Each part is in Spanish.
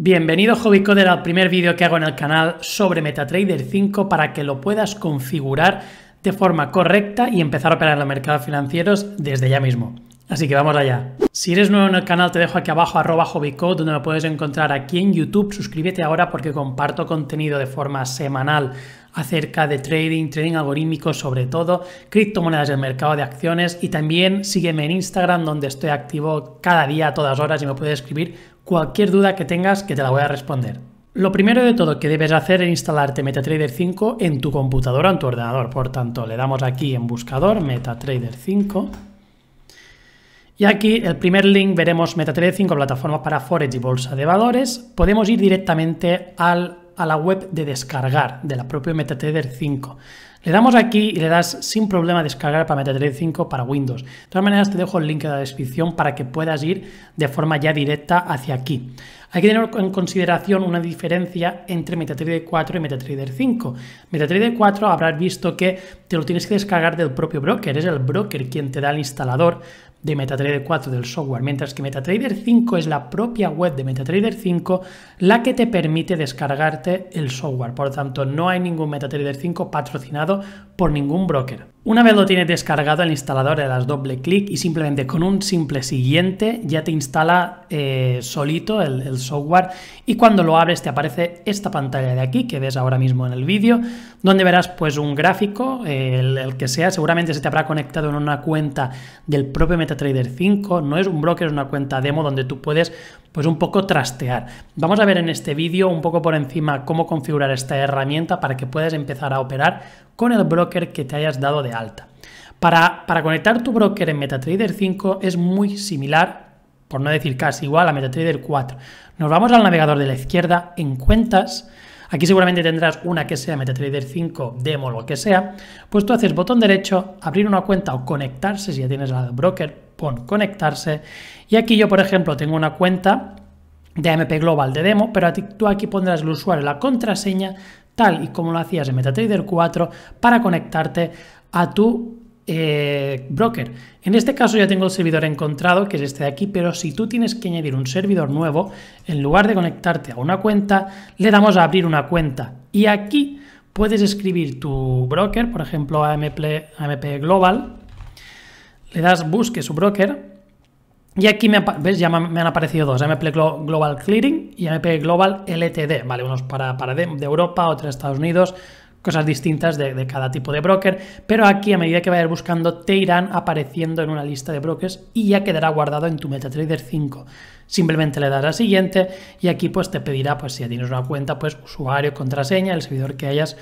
Bienvenido Hobby al primer vídeo que hago en el canal sobre MetaTrader 5 para que lo puedas configurar de forma correcta y empezar a operar en los mercados financieros desde ya mismo. Así que vamos allá. Si eres nuevo en el canal te dejo aquí abajo arroba hobbycode donde me puedes encontrar aquí en YouTube. Suscríbete ahora porque comparto contenido de forma semanal acerca de trading, trading algorítmico sobre todo, criptomonedas del mercado de acciones y también sígueme en Instagram donde estoy activo cada día a todas horas y me puedes escribir cualquier duda que tengas que te la voy a responder. Lo primero de todo que debes hacer es instalarte MetaTrader 5 en tu computadora o en tu ordenador. Por tanto, le damos aquí en buscador MetaTrader 5. Y aquí el primer link veremos MetaTrader 5, plataforma para Forex y bolsa de valores. Podemos ir directamente al a la web de descargar de la propia MetaTrader 5. Le damos aquí y le das sin problema descargar para MetaTrader 5 para Windows. De todas maneras, te dejo el link en la descripción para que puedas ir de forma ya directa hacia aquí. Hay que tener en consideración una diferencia entre MetaTrader 4 y MetaTrader 5. MetaTrader 4 habrás visto que te lo tienes que descargar del propio broker, es el broker quien te da el instalador de MetaTrader 4 del software, mientras que MetaTrader 5 es la propia web de MetaTrader 5 la que te permite descargarte el software. Por lo tanto, no hay ningún MetaTrader 5 patrocinado por ningún broker. Una vez lo tienes descargado, el instalador le das doble clic y simplemente con un simple siguiente ya te instala eh, solito el, software y cuando lo abres te aparece esta pantalla de aquí que ves ahora mismo en el vídeo, donde verás pues un gráfico, eh, el, que sea, seguramente se te habrá conectado en una cuenta del propio MetaTrader 5, no es un broker, es una cuenta demo donde tú puedes pues un poco trastear. Vamos a ver en este vídeo un poco por encima cómo configurar esta herramienta para que puedas empezar a operar con el broker que te hayas dado de alta. Para, conectar tu broker en MetaTrader 5 es muy similar, por no decir casi igual, a MetaTrader 4. Nos vamos al navegador de la izquierda, en cuentas, Aquí seguramente tendrás una que sea MetaTrader 5, demo, lo que sea. Pues tú haces botón derecho, abrir una cuenta o conectarse, si ya tienes la broker, pon conectarse. Y aquí yo, por ejemplo, tengo una cuenta de MP Global de demo, pero tú aquí pondrás el usuario, la contraseña, tal y como lo hacías en MetaTrader 4, para conectarte a tu eh, broker. En este caso ya tengo el servidor encontrado, que es este de aquí, pero si tú tienes que añadir un servidor nuevo, en lugar de conectarte a una cuenta, le damos a abrir una cuenta. Y aquí puedes escribir tu broker, por ejemplo AMP, AMP Global, le das busque su broker, y aquí me, ya me han aparecido dos, MP Global Clearing y MP Global LTD, ¿vale? Unos para, de, Europa, otros de Estados Unidos, cosas distintas de, cada tipo de broker, pero aquí a medida que vayas buscando te irán apareciendo en una lista de brokers y ya quedará guardado en tu MetaTrader 5. Simplemente le das a siguiente y aquí pues te pedirá pues si ya tienes una cuenta pues usuario, contraseña, el servidor que hayas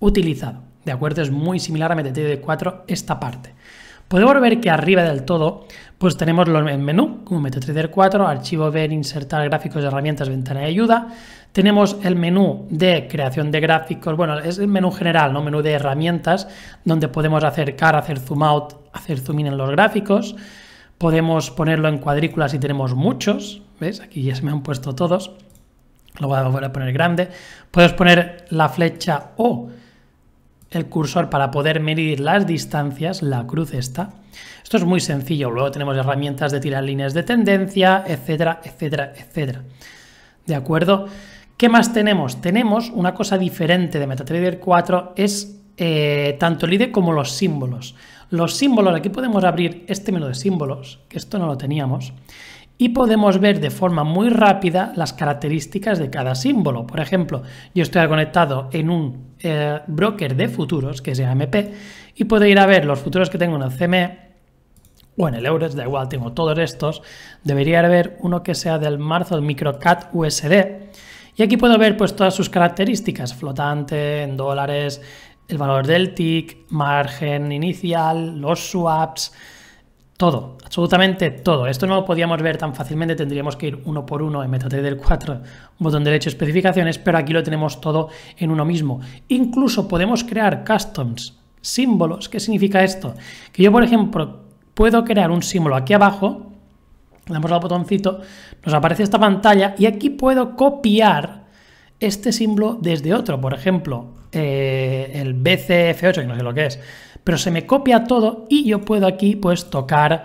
utilizado. De acuerdo, es muy similar a MetaTrader 4 esta parte. Podemos ver que arriba del todo pues tenemos el menú, como MetaTrader 4, archivo, ver, insertar gráficos, herramientas, ventana de ayuda. Tenemos el menú de creación de gráficos, bueno, es el menú general, ¿no? Menú de herramientas, donde podemos acercar, hacer zoom out, hacer zoom in en los gráficos. Podemos ponerlo en cuadrículas si tenemos muchos, ¿ves? Aquí ya se me han puesto todos. Lo voy a volver a poner grande. Puedes poner la flecha O el cursor para poder medir las distancias, la cruz está. Esto es muy sencillo, luego tenemos herramientas de tirar líneas de tendencia, etcétera, etcétera, etcétera. ¿De acuerdo? ¿Qué más tenemos? Tenemos una cosa diferente de MetaTrader 4, es eh, tanto el ID como los símbolos. Los símbolos, aquí podemos abrir este menú de símbolos, que esto no lo teníamos, y podemos ver de forma muy rápida las características de cada símbolo. Por ejemplo, yo estoy conectado en un eh, broker de futuros, que es MP y puedo ir a ver los futuros que tengo en el CME o en el EURES da igual, tengo todos estos. Debería haber uno que sea del marzo, micro MicroCat USD. Y aquí puedo ver pues todas sus características, flotante, en dólares, el valor del TIC, margen inicial, los swaps, todo, absolutamente todo. Esto no lo podíamos ver tan fácilmente, tendríamos que ir uno por uno en MetaTrader 4, botón derecho, especificaciones, pero aquí lo tenemos todo en uno mismo. Incluso podemos crear customs, símbolos. ¿Qué significa esto? Que yo, por ejemplo, puedo crear un símbolo aquí abajo, le damos al botoncito, nos aparece esta pantalla y aquí puedo copiar este símbolo desde otro. Por ejemplo, eh, el BCF8, que no sé lo que es, pero se me copia todo y yo puedo aquí pues tocar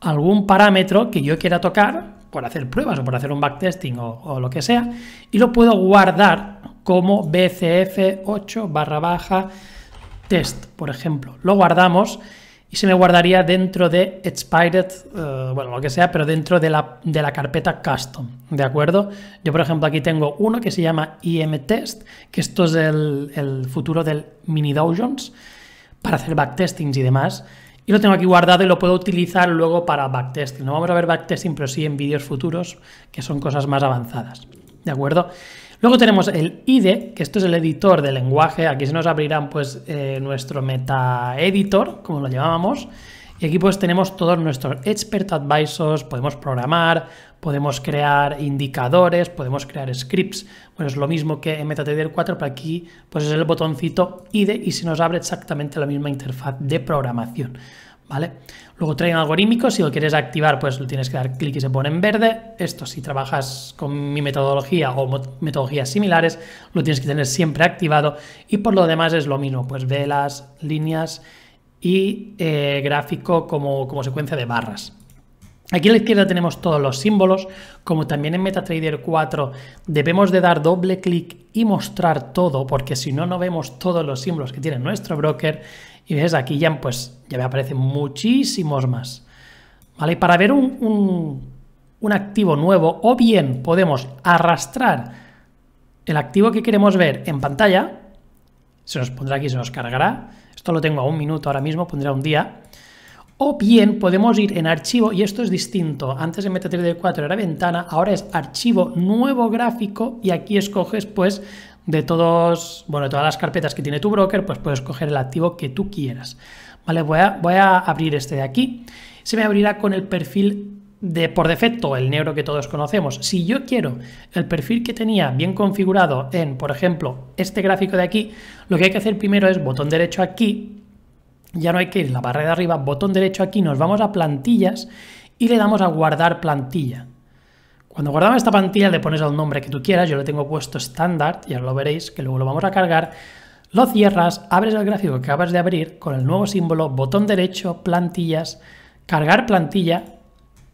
algún parámetro que yo quiera tocar por hacer pruebas o por hacer un backtesting o, o lo que sea y lo puedo guardar como BCF8 barra baja test, por ejemplo. Lo guardamos y se me guardaría dentro de expired, eh, bueno, lo que sea, pero dentro de la, carpeta custom, ¿de acuerdo? Yo, por ejemplo, aquí tengo uno que se llama imtest, que esto es el, futuro del mini Jones para hacer backtestings y demás. Y lo tengo aquí guardado y lo puedo utilizar luego para backtesting. No vamos a ver backtesting, pero sí en vídeos futuros, que son cosas más avanzadas. ¿De acuerdo? Luego tenemos el IDE, que esto es el editor de lenguaje. Aquí se nos abrirán pues eh, nuestro meta editor, como lo llamábamos. Y aquí pues tenemos todos nuestros expert advisors, podemos programar, podemos crear indicadores, podemos crear scripts. Bueno, es lo mismo que en MetaTrader 4, pero aquí pues es el botoncito IDE y se nos abre exactamente la misma interfaz de programación. Luego trading algorítmico, si lo quieres activar, pues lo tienes que dar clic y se pone en verde. Esto si trabajas con mi metodología o metodologías similares, lo tienes que tener siempre activado. Y por lo demás es lo mismo, pues velas, líneas y eh, gráfico como, secuencia de barras. Aquí a la izquierda tenemos todos los símbolos, como también en MetaTrader 4 debemos de dar doble clic y mostrar todo, porque si no, no vemos todos los símbolos que tiene nuestro broker. Y ves, aquí ya, pues, ya me aparecen muchísimos más. ¿Vale? para ver un, un, activo nuevo, o bien podemos arrastrar el activo que queremos ver en pantalla, se nos pondrá aquí, se nos cargará. Esto lo tengo a un minuto ahora mismo, pondrá un día. O bien podemos ir en archivo, y esto es distinto. Antes en MetaTrader 4 era ventana, ahora es archivo, nuevo gráfico, y aquí escoges pues de todos, bueno, todas las carpetas que tiene tu broker, pues puedes coger el activo que tú quieras. Vale, voy a, voy a abrir este de aquí. Se me abrirá con el perfil de por defecto, el negro que todos conocemos. Si yo quiero el perfil que tenía bien configurado en, por ejemplo, este gráfico de aquí, lo que hay que hacer primero es botón derecho aquí, ya no hay que ir la barra de arriba, botón derecho aquí, nos vamos a plantillas y le damos a guardar plantilla. Cuando guardamos esta plantilla le pones el nombre que tú quieras, yo le tengo puesto estándar y ahora lo veréis, que luego lo vamos a cargar. Lo cierras, abres el gráfico que acabas de abrir con el nuevo símbolo, botón derecho, plantillas, cargar plantilla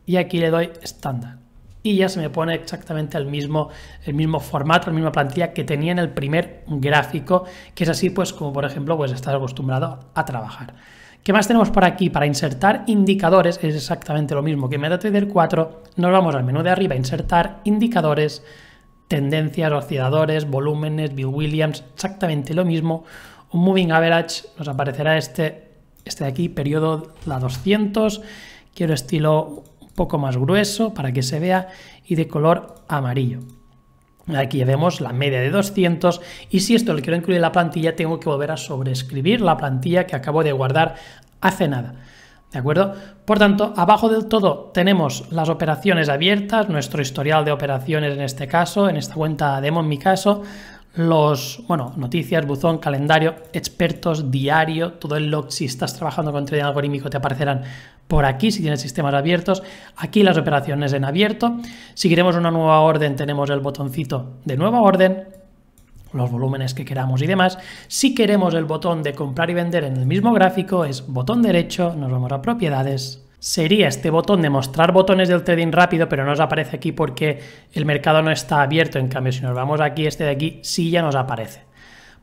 y aquí le doy estándar. Y ya se me pone exactamente el mismo, el mismo formato, la misma plantilla que tenía en el primer gráfico, que es así pues como por ejemplo pues estás acostumbrado a trabajar. ¿Qué más tenemos por aquí? Para insertar indicadores es exactamente lo mismo que en MetaTrader 4. Nos vamos al menú de arriba, insertar indicadores, tendencias, osciladores, volúmenes, Bill Williams, exactamente lo mismo. Un moving average, nos aparecerá este, este de aquí, periodo la 200. Quiero estilo un poco más grueso para que se vea y de color amarillo. Aquí vemos la media de 200 y si esto lo quiero incluir en la plantilla tengo que volver a sobreescribir la plantilla que acabo de guardar hace nada. ¿De acuerdo? Por tanto, abajo del todo tenemos las operaciones abiertas, nuestro historial de operaciones en este caso, en esta cuenta demo en mi caso, los, bueno, noticias, buzón, calendario, expertos, diario, todo el log, si estás trabajando con trading algorítmico te aparecerán por aquí, si tienes sistemas abiertos, aquí las operaciones en abierto, si queremos una nueva orden tenemos el botoncito de nueva orden, los volúmenes que queramos y demás. Si queremos el botón de comprar y vender en el mismo gráfico es botón derecho, nos vamos a propiedades, sería este botón de mostrar botones del trading rápido, pero no nos aparece aquí porque el mercado no está abierto. En cambio, si nos vamos aquí, este de aquí sí ya nos aparece.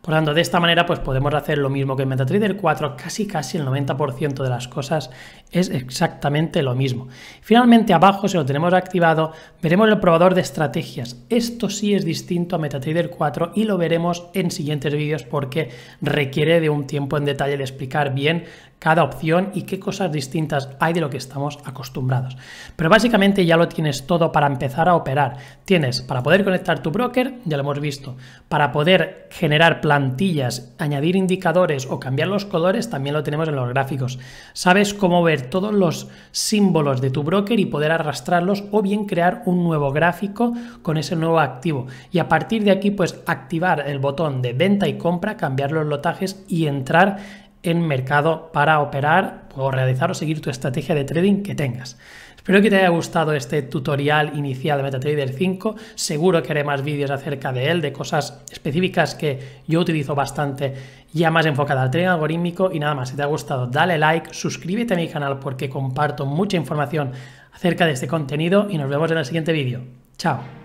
Por lo tanto, de esta manera pues podemos hacer lo mismo que en MetaTrader 4, casi casi el 90% de las cosas es exactamente lo mismo. Finalmente abajo, si lo tenemos activado, veremos el probador de estrategias. Esto sí es distinto a MetaTrader 4 y lo veremos en siguientes vídeos porque requiere de un tiempo en detalle de explicar bien cada opción y qué cosas distintas hay de lo que estamos acostumbrados. Pero básicamente ya lo tienes todo para empezar a operar. Tienes para poder conectar tu broker, ya lo hemos visto, para poder generar plantillas, añadir indicadores o cambiar los colores, también lo tenemos en los gráficos. Sabes cómo ver todos los símbolos de tu broker y poder arrastrarlos o bien crear un nuevo gráfico con ese nuevo activo. Y a partir de aquí, pues activar el botón de venta y compra, cambiar los lotajes y entrar en mercado para operar o realizar o seguir tu estrategia de trading que tengas. Espero que te haya gustado este tutorial inicial de MetaTrader 5. Seguro que haré más vídeos acerca de él, de cosas específicas que yo utilizo bastante, ya más enfocada al trading algorítmico. Y nada más, si te ha gustado, dale like, suscríbete a mi canal porque comparto mucha información acerca de este contenido y nos vemos en el siguiente vídeo. Chao.